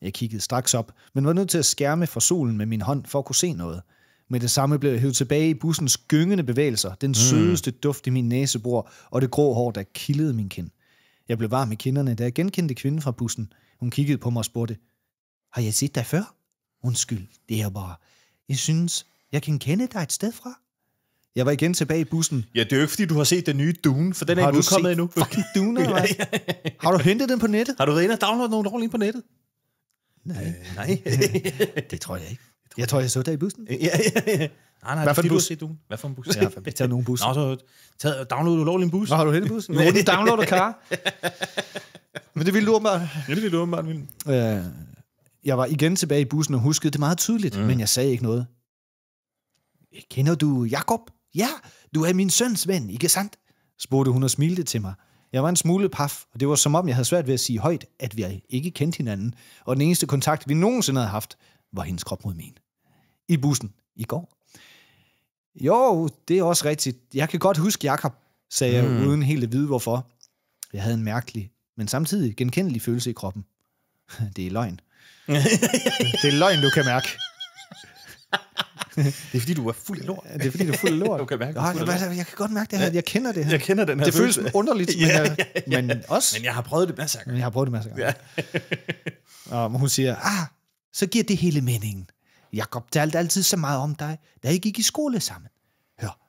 Jeg kiggede straks op, men var nødt til at skærme for solen med min hånd for at kunne se noget. Med det samme blev jeg hævet tilbage i bussens gyngende bevægelser, den mm. sødeste duft i min næsebor og det grå hår, der kildede min kind. Jeg blev varm i kinderne, da jeg genkendte kvinden fra bussen. Hun kiggede på mig og spurgte, har jeg set dig før? Undskyld, det er bare, jeg synes, jeg kan kende dig et sted fra. Jeg var igen tilbage i bussen. Ja, det er jo ikke, fordi du har set den nye Dune, for den er har ikke udkommet endnu. Har du set Dune, eller ja, ja. Har du hentet den på nettet? Har du været inde og downloadet nogle ordentligt på nettet? Nej. Øh, nej. det tror jeg ikke. Jeg tror, jeg, tror, jeg så dig i bussen. Ja, ja, ja. Nej, nej, Hvad for en bus? Du Hvad for en bus? Ja, jeg tager nogen bus. Nå, så taget, download ulovlig en bus. Nå, har du hentet bussen? Nej, den downloader kar. Men det ville du åbenbart. Ja, det ville du åbenbart. Ja. Øh, jeg var igen tilbage i bussen og huskede det meget tydeligt, mm. men jeg sagde ikke noget. Kender du Jakob? Ja, du er min søns ven, ikke sandt? spurgte hun og smilte til mig. Jeg var en smule paf, og det var som om, jeg havde svært ved at sige højt, at vi ikke kendte hinanden, og den eneste kontakt, vi nogensinde havde haft, var hendes krop mod min. I bussen i går. Jo, det er også rigtigt. Jeg kan godt huske Jakob, sagde mm. jeg, uden helt at vide hvorfor. Jeg havde en mærkelig, men samtidig genkendelig følelse i kroppen. Det er løgn. det er løgn, du kan mærke. Det er fordi, du er fuld af lort. Det er fordi, du er fuld af lort. du kan mærke, du jeg, jeg, jeg kan godt mærke det her. Jeg kender det her. Jeg kender den her Det føles følelse. underligt, men, ja, ja, ja. men også... Men jeg har prøvet det masser af gange. Men jeg har prøvet det masser af gange. Ja. og hun siger, ah, så giver det hele meningen. Jakob talte altid så meget om dig, da I gik i skole sammen. Hør,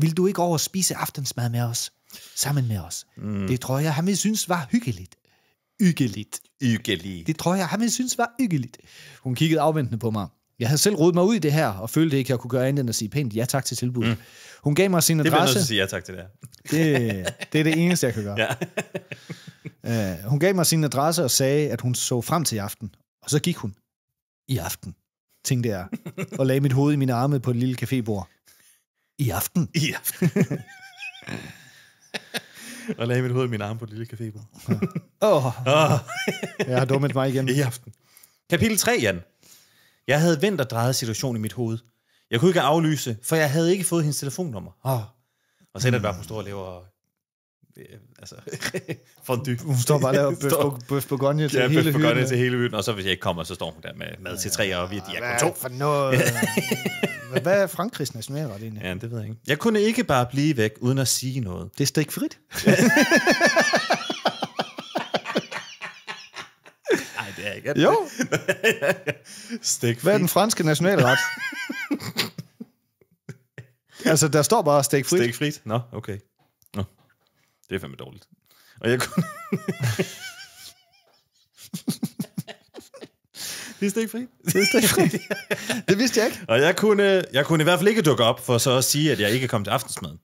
vil du ikke over spise aftensmad med os? Sammen med os. Mm. Det tror jeg, han vil synes var hyggeligt. Hyggeligt. Hyggeligt. Det tror jeg, han vil synes var hyggeligt. Hun kiggede afventende på mig. Jeg havde selv rodet mig ud i det her, og følte ikke, at jeg kunne gøre andet end at sige pænt ja tak til tilbuddet. Mm. Hun gav mig sin adresse. Det er nødt at sige ja tak til det det, det er det eneste, jeg kan gøre. Ja. uh, hun gav mig sin adresse og sagde, at hun så frem til i aften. Og så gik hun i aften, tænkte jeg, og lagde mit hoved i mine arme på et lille cafébord. I aften? I aften. og lagde mit hoved i mine arme på et lille cafébord. Åh, ja. oh. oh. jeg har dummet mig igen. I aften. Kapitel 3, Jan. Jeg havde vendt og drejet situationen i mit hoved. Jeg kunne ikke aflyse, for jeg havde ikke fået hendes telefonnummer. Oh. Og så er det bare, øh, altså, for stor at lave altså, fondue. Hun står bare og laver bøf, på, bøf begonia til, ja, hele bøf begonia til hele hytten. Og så hvis jeg ikke kommer, så står hun der med mad til tre, og vi er ja, kun to. For noget? Hvad er Frankrigs nationalret egentlig? Ja, det ved jeg ikke. Jeg kunne ikke bare blive væk, uden at sige noget. Det er stikfrit. det er ikke. Jo. stik frit. Hvad er den franske nationalret? altså, der står bare stik frit. Stik frit? Nå, okay. Nå. Det er fandme dårligt. Og jeg kunne... Det er stikfri. Det er stikfri. det vidste jeg ikke. Og jeg kunne, øh, jeg kunne i hvert fald ikke dukke op for så at sige, at jeg ikke kom til aftensmad.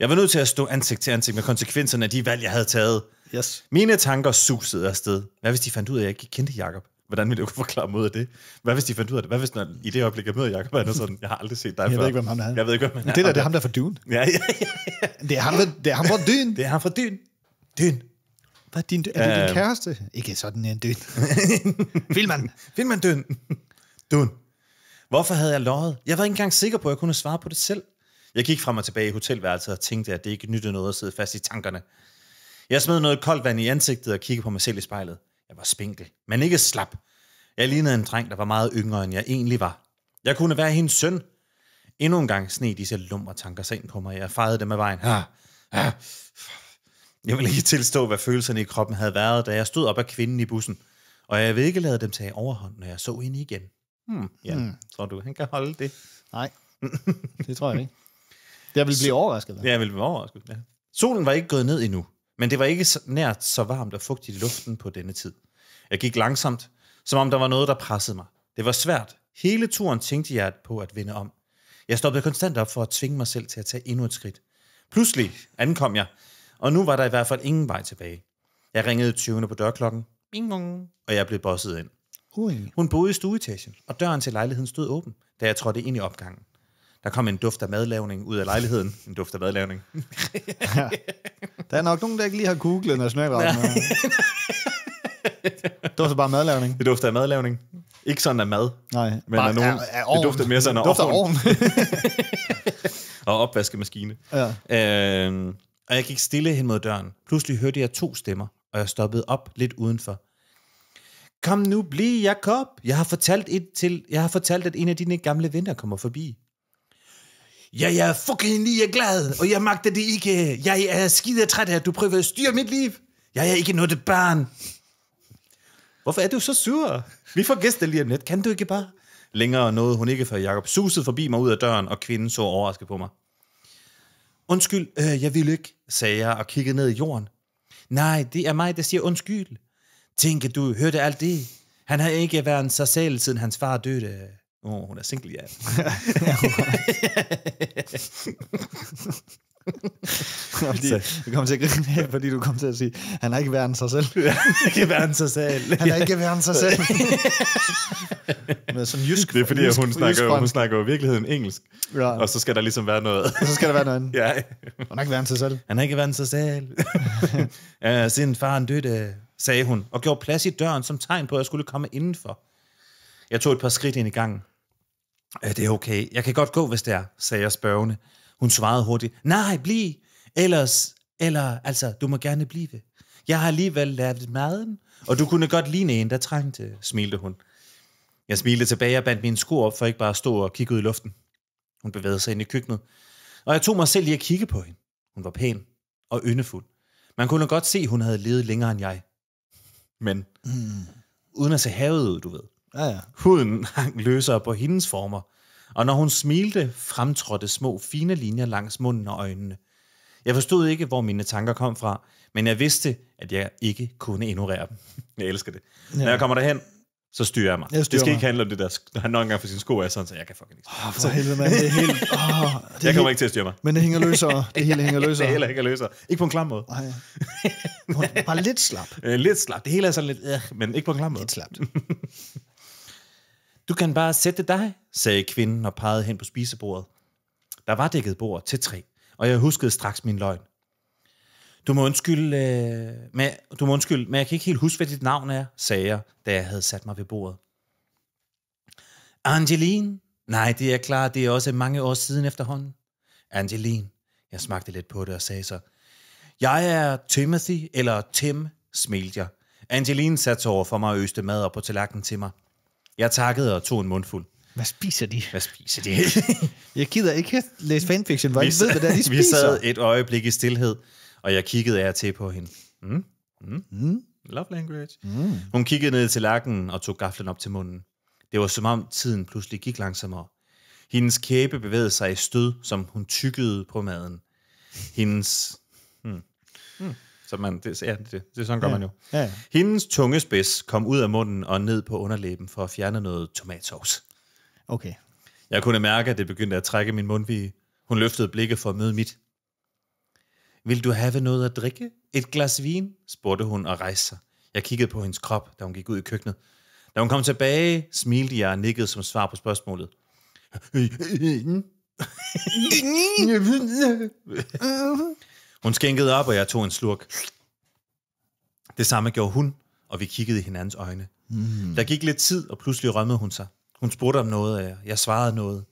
Jeg var nødt til at stå ansigt til ansigt med konsekvenserne af de valg, jeg havde taget. Yes. Mine tanker susede afsted. Hvad hvis de fandt ud af, at jeg ikke kendte Jakob? Hvordan ville jeg kunne forklare mod det? Hvad hvis de fandt ud af det? Hvad hvis når, i det øjeblik, jeg møder Jacob, han er sådan, jeg har aldrig set dig jeg før. Jeg ved ikke, hvem han er. Jeg ved ikke, hvem han er. Men det der, det er ham, der er fra Dune. Ja, ja, ja, ja. Det er ham, der, det er ham fra Dune. Det er ham fra Dune. Dune. Hvad er din, er det din øhm. kæreste? Ikke sådan en døn. Filman. Filman døn. Døn. Hvorfor havde jeg løjet? Jeg var ikke engang sikker på, at jeg kunne svare på det selv. Jeg gik frem og tilbage i hotelværelset og tænkte, at det ikke nyttede noget at sidde fast i tankerne. Jeg smed noget koldt vand i ansigtet og kiggede på mig selv i spejlet. Jeg var spinkel, men ikke slap. Jeg lignede en dreng, der var meget yngre, end jeg egentlig var. Jeg kunne være hendes søn. Endnu en gang sne disse lumre tanker sig ind på mig. Jeg fejede dem af vejen. Ah, ah. Jeg vil ikke tilstå, hvad følelserne i kroppen havde været, da jeg stod op af kvinden i bussen. Og jeg vil ikke lade dem tage overhånd, når jeg så hende igen. Hmm, ja, hmm. tror du, han kan holde det? Nej, det tror jeg ikke. Jeg vil blive overrasket. Ja, jeg vil blive overrasket, ja. Solen var ikke gået ned endnu, men det var ikke nært så varmt og fugtigt i luften på denne tid. Jeg gik langsomt, som om der var noget, der pressede mig. Det var svært. Hele turen tænkte jeg på at vende om. Jeg stoppede konstant op for at tvinge mig selv til at tage endnu et skridt. Pludselig ankom jeg, og nu var der i hvert fald ingen vej tilbage. Jeg ringede 20. på dørklokken, og jeg blev bosset ind. Hun boede i stueetagen, og døren til lejligheden stod åben, da jeg trådte ind i opgangen. Der kom en duft af madlavning ud af lejligheden. En duft af madlavning. ja. Der er nok nogen, der ikke lige har googlet nationalretten. det var så bare madlavning. Det dufter af madlavning. Ikke sådan af mad. Nej. Men bare af nogen. Er, er det dufter mere sådan af dufter ovn. ovn. og opvaskemaskine. Ja. Øhm, og jeg gik stille hen mod døren. Pludselig hørte jeg to stemmer, og jeg stoppede op lidt udenfor. Kom nu, bliv Jakob. Jeg har fortalt et til, jeg har fortalt, at en af dine gamle venner kommer forbi. Ja, jeg er fucking lige er glad, og jeg magter det ikke. Jeg er skide træt af, at du prøver at styre mit liv. Jeg er ikke noget barn. Hvorfor er du så sur? Vi får gæster lige om lidt. Kan du ikke bare? Længere nåede hun ikke, for Jakob susede forbi mig ud af døren, og kvinden så overrasket på mig. Undskyld, øh, jeg vil ikke, sagde jeg og kiggede ned i jorden. Nej, det er mig, der siger undskyld. Tænk, du hørte alt det. Han har ikke været en sig selv, siden hans far døde. Åh, oh, hun er single, ja. fordi, du kommer til at grine fordi du kommer til at sige, han har ikke været sig selv. han er ikke været sig selv. han har ikke været sig selv. Med sådan jysk, det er fordi, jysk, hun, snakker, jysk hun snakker jo i virkeligheden engelsk. Ja. Og så skal der ligesom være noget. og så skal der være noget. ja. Hun har ikke været sig selv. Han har ikke været sig selv. uh, siden faren døde, sagde hun, og gjorde plads i døren som tegn på, at jeg skulle komme indenfor. Jeg tog et par skridt ind i gangen. Øh, det er okay. Jeg kan godt gå, hvis det er, sagde jeg spørgende. Hun svarede hurtigt, nej, bliv. Ellers, eller altså, du må gerne blive. Jeg har alligevel lavet maden, og du kunne godt ligne en, der trængte, smilte hun. Jeg smilte tilbage og bandt mine sko op, for ikke bare at stå og kigge ud i luften. Hun bevægede sig ind i køkkenet, og jeg tog mig selv i at kigge på hende. Hun var pæn og yndefuld. Man kunne godt se, hun havde levet længere end jeg. Men mm. uden at se havet ud, du ved. Ja, ja. Huden hang løsere på hendes former, og når hun smilte, fremtrådte små fine linjer langs munden og øjnene. Jeg forstod ikke, hvor mine tanker kom fra, men jeg vidste, at jeg ikke kunne ignorere dem. Jeg elsker det. Ja. Når jeg kommer derhen, så styrer jeg mig. Jeg styrer det skal mig. ikke handle om det der, når han nogle gange får sin sko af, sådan, så jeg kan fucking ikke styre. Oh, for helvede, mand. Det er helt... Oh, det jeg kommer helt, ikke til at styre mig. Men det hænger løsere. Det hele hænger løsere. det hele hænger løsere. Ikke på en klam måde. Nej. Bare lidt slap. Øh, lidt slap. Det hele er sådan lidt... Øh, men ikke på en klam måde. Lidt slapt. Du kan bare sætte dig, sagde kvinden og pegede hen på spisebordet. Der var dækket bord til tre, og jeg huskede straks min løgn. Du må undskylde, øh, men, du må undskylde, men jeg kan ikke helt huske, hvad dit navn er, sagde jeg, da jeg havde sat mig ved bordet. Angeline? Nej, det er klart, det er også mange år siden efterhånden. Angeline. Jeg smagte lidt på det og sagde så. Jeg er Timothy, eller Tim, smilte jeg. Angeline satte sig over for mig og øste mad op på tallerkenen til mig. Jeg takkede og tog en mundfuld. Hvad spiser de? Hvad spiser de? jeg gider ikke læse fanfiction, hvor jeg ved, hvad der de spiser. Vi sad et øjeblik i stillhed, og jeg kiggede af til på hende. Mm. Mm. Mm. Love language. Mm. Hun kiggede ned til lakken og tog gaflen op til munden. Det var som om tiden pludselig gik langsommere. Hendes kæbe bevægede sig i stød, som hun tykkede på maden. Hendes... Hmm. Mm. Så man, det, ja, det, det, sådan gør ja. man jo. Ja, ja. Hendes spids kom ud af munden og ned på underlæben for at fjerne noget tomatsovs. Okay. Jeg kunne mærke, at det begyndte at trække min mundvige. Hun løftede blikket for at møde mit. Vil du have noget at drikke? Et glas vin? spurgte hun og rejste sig. Jeg kiggede på hendes krop, da hun gik ud i køkkenet. Da hun kom tilbage, smilte jeg og nikkede som svar på spørgsmålet. Hun skænkede op, og jeg tog en slurk. Det samme gjorde hun, og vi kiggede i hinandens øjne. Mm. Der gik lidt tid, og pludselig rømmede hun sig. Hun spurgte om noget, og jeg, jeg svarede noget.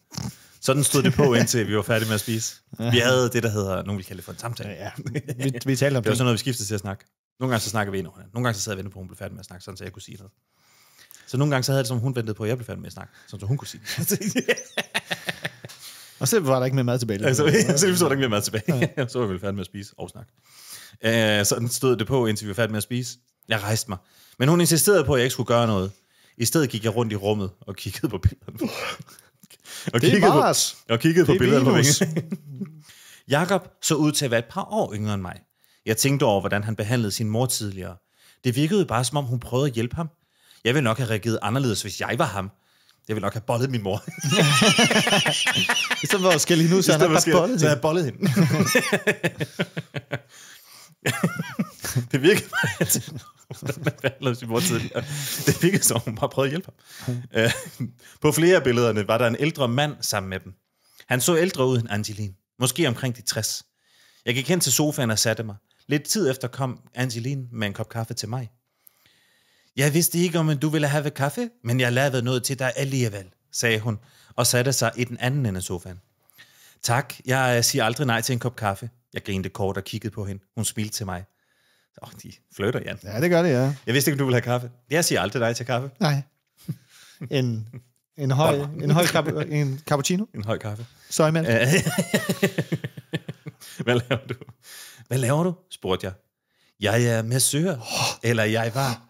Sådan stod det på, indtil vi var færdige med at spise. Vi havde det, der hedder, nogen vil kalde det for en samtale. Ja, ja. Vi, vi talte om det. Det var sådan noget, vi skiftede til at snakke. Nogle gange så snakker vi ind over Nogle gange så sad jeg og ventede på, at hun blev færdig med at snakke, sådan så jeg kunne sige noget. Så nogle gange så havde det, som hun ventede på, at jeg blev færdig med at snakke, sådan så hun kunne sige Og så var der ikke mere mad tilbage. Altså, så var der ikke mere mad tilbage. Ja. så var vi vel færdige med at spise og snakke. Øh, sådan stod det på, indtil vi var færdige med at spise. Jeg rejste mig. Men hun insisterede på, at jeg ikke skulle gøre noget. I stedet gik jeg rundt i rummet og kiggede på billederne. og det kiggede Mars. På, og kiggede det på billederne på Jakob så ud til at være et par år yngre end mig. Jeg tænkte over, hvordan han behandlede sin mor tidligere. Det virkede bare, som om hun prøvede at hjælpe ham. Jeg ville nok have reageret anderledes, hvis jeg var ham, jeg vil nok have bollet min mor. I stedet for at nu, hende ud, så han har bare bollet hende. Så jeg bollet hende. det virkede bare, at sin mor tidligere. Det virker som, hun bare prøvede at hjælpe ham. Øh, på flere af billederne var der en ældre mand sammen med dem. Han så ældre ud end Angeline. Måske omkring de 60. Jeg gik hen til sofaen og satte mig. Lidt tid efter kom Angeline med en kop kaffe til mig. Jeg vidste ikke, om du ville have kaffe, men jeg lavede noget til dig alligevel, sagde hun, og satte sig i den anden ende af sofaen. Tak, jeg siger aldrig nej til en kop kaffe. Jeg grinte kort og kiggede på hende. Hun smilte til mig. Åh, oh, de flytter, Jan. Ja, det gør det, ja. Jeg vidste ikke, om du ville have kaffe. Jeg siger aldrig nej til kaffe. Nej. En, en høj, en høj kaffe, en cappuccino. En høj kaffe. mand. Hvad laver du? Hvad laver du? spurgte jeg. Jeg er massør, oh. eller jeg var.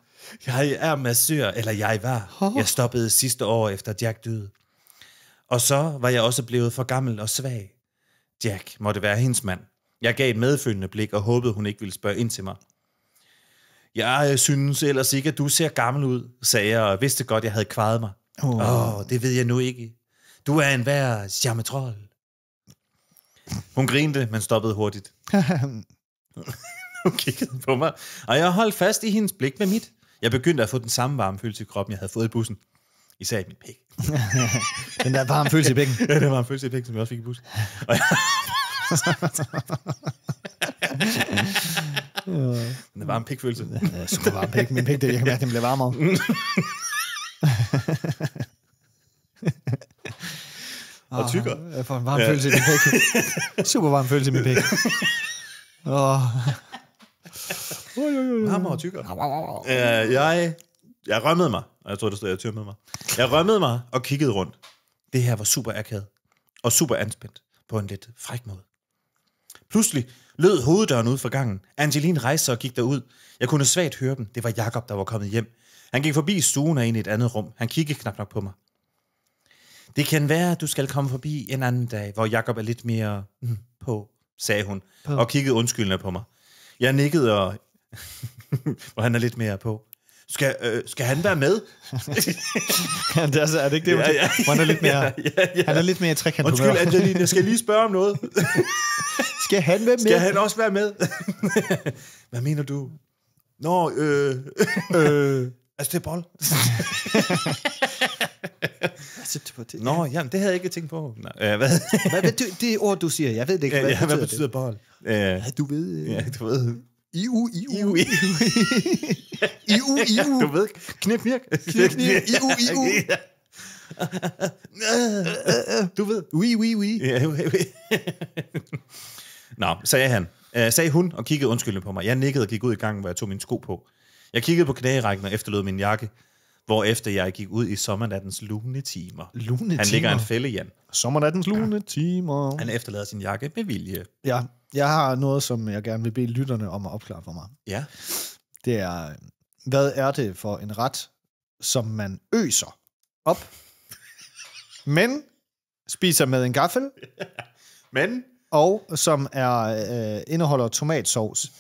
Jeg er massør, eller jeg var. Jeg stoppede sidste år efter Jack døde. Og så var jeg også blevet for gammel og svag. Jack måtte være hendes mand. Jeg gav et medfølgende blik og håbede, hun ikke ville spørge ind til mig. Jeg synes ellers ikke, at du ser gammel ud, sagde jeg og vidste godt, at jeg havde kvaret mig. Åh, oh. oh, det ved jeg nu ikke. Du er en værd charmetrol. Hun grinte, men stoppede hurtigt. hun kiggede på mig, og jeg holdt fast i hendes blik med mit. Jeg begyndte at få den samme varme følelse i kroppen, jeg havde fået i bussen. Især i min pæk. den der varme følelse i pækken. ja, den varme følelse i pækken, som jeg også fik i bussen. Og jeg... den er varm pækfølelse. ja, super varm pæk. Min pæk, det, jeg kan mærke, den bliver varmere. og tykker. Ah, jeg får en varm ja. følelse i min pæk. Super varm følelse i min pæk. Åh. Oh. Hammer og tykker. Øh, jeg, jeg rømmede mig. Og jeg tror, det stod, jeg med mig. Jeg rømmede mig og kiggede rundt. Det her var super akavet. Og super anspændt. På en lidt fræk måde. Pludselig lød hoveddøren ud fra gangen. Angeline rejste og gik derud. Jeg kunne svagt høre dem. Det var Jakob der var kommet hjem. Han gik forbi stuen og ind i et andet rum. Han kiggede knap nok på mig. Det kan være, at du skal komme forbi en anden dag, hvor Jakob er lidt mere mm, på, sagde hun, på. og kiggede undskyldende på mig. Jeg nikkede, og, og han er lidt mere på. Skal, øh, skal han være med? ja, det er, altså, er det ikke det? Ja, ja. Han er lidt mere, ja, ja, ja. Han er lidt mere i trekant Undskyld, Angelina, jeg skal lige spørge om noget. skal han være med? Skal han også være med? Hvad mener du? Nå, øh, øh, altså det er bold. Nå, jamen, det havde jeg ikke tænkt på. Nå, øh, hvad? hvad betyder det ord, du siger, jeg ved det ikke. Hvad, ja, betyder, hvad betyder bold? Øh, du ved... Øh. ja, du ved... IU, IU, IU. IU, IU. Du ved, knip mirk. Knip mirk, IU, IU. Du ved. Ui, ui, ui. Ja, ui, ui. Nå, sagde han. Øh, sagde hun og kiggede undskyldende på mig. Jeg nikkede og gik ud i gangen, hvor jeg tog min sko på. Jeg kiggede på knærækken og efterlod min jakke. Hvor efter jeg gik ud i sommernattens lune timer. Lune timer. Han ligger en fælde igen. Sommernattens lune timer. Han efterlader sin jakke med vilje. Ja, jeg har noget, som jeg gerne vil bede lytterne om at opklare for mig. Ja. Det er, hvad er det for en ret, som man øser op, men spiser med en gaffel, men og som er øh, indeholder tomatsovs.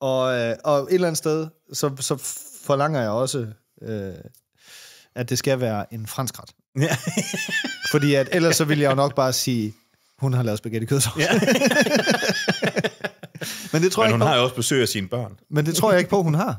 Og, øh, og et eller andet sted, så, så forlanger jeg også øh, at det skal være en fransk ret. Ja. Fordi at, ellers så ville jeg jo nok bare sige, hun har lavet spaghetti kødsovs. Ja. Men det tror Men jeg hun ikke på. har jo også besøg af sine børn. Men det tror jeg ikke på, hun har.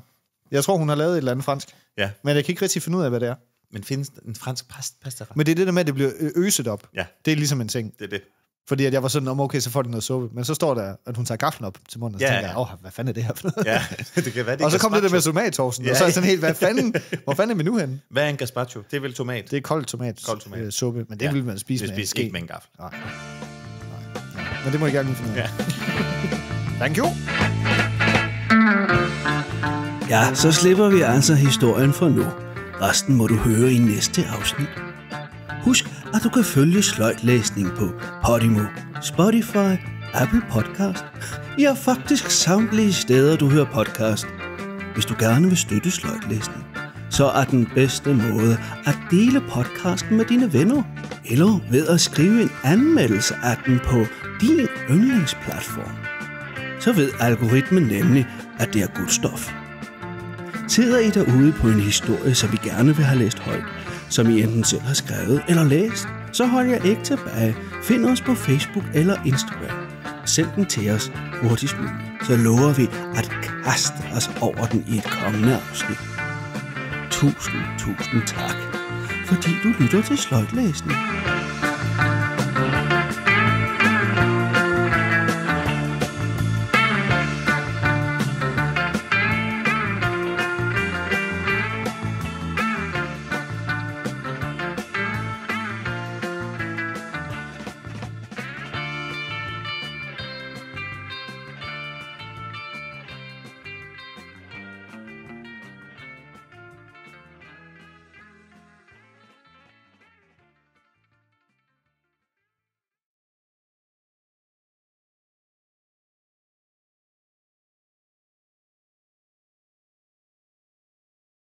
Jeg tror, hun har lavet et eller andet fransk. Ja. Men jeg kan ikke rigtig finde ud af, hvad det er. Men findes en fransk pasta? Men det er det der med, at det bliver øset op. Ja. Det er ligesom en ting. Det er det. Fordi at jeg var sådan, om okay, så får de noget suppe. Men så står der, at hun tager gaflen op til munden, og så ja, tænker jeg, åh, hvad fanden er det her for noget? Ja, det kan være, det og så kom det der med tomatsovsen, ja. og så er sådan helt, hvad fanden, hvor fanden er vi nu henne? Hvad er en gazpacho? Det er vel tomat? Det er kold tomat, kold tomat. Øh, suppe, men det ja. vil man spise det med ikke med en gaffel. Nej. Nej. Nej. Men det må jeg gerne finde ud af. Ja. Thank you. Ja, så slipper vi altså historien for nu. Resten må du høre i næste afsnit. Husk, at du kan følge sløjtlæsning på Podimo, Spotify, Apple Podcast, ja faktisk samtlige steder, du hører podcast. Hvis du gerne vil støtte sløjtlæsning, så er den bedste måde at dele podcasten med dine venner, eller ved at skrive en anmeldelse af den på din yndlingsplatform. Så ved algoritmen nemlig, at det er godt stof. Sidder I derude på en historie, som vi gerne vil have læst højt, som I enten selv har skrevet eller læst, så hold jer ikke tilbage. Find os på Facebook eller Instagram. Send den til os hurtigst muligt, så lover vi at kaste os over den i et kommende afsnit. Tusind, tusind tak, fordi du lytter til Sløjtlæsning.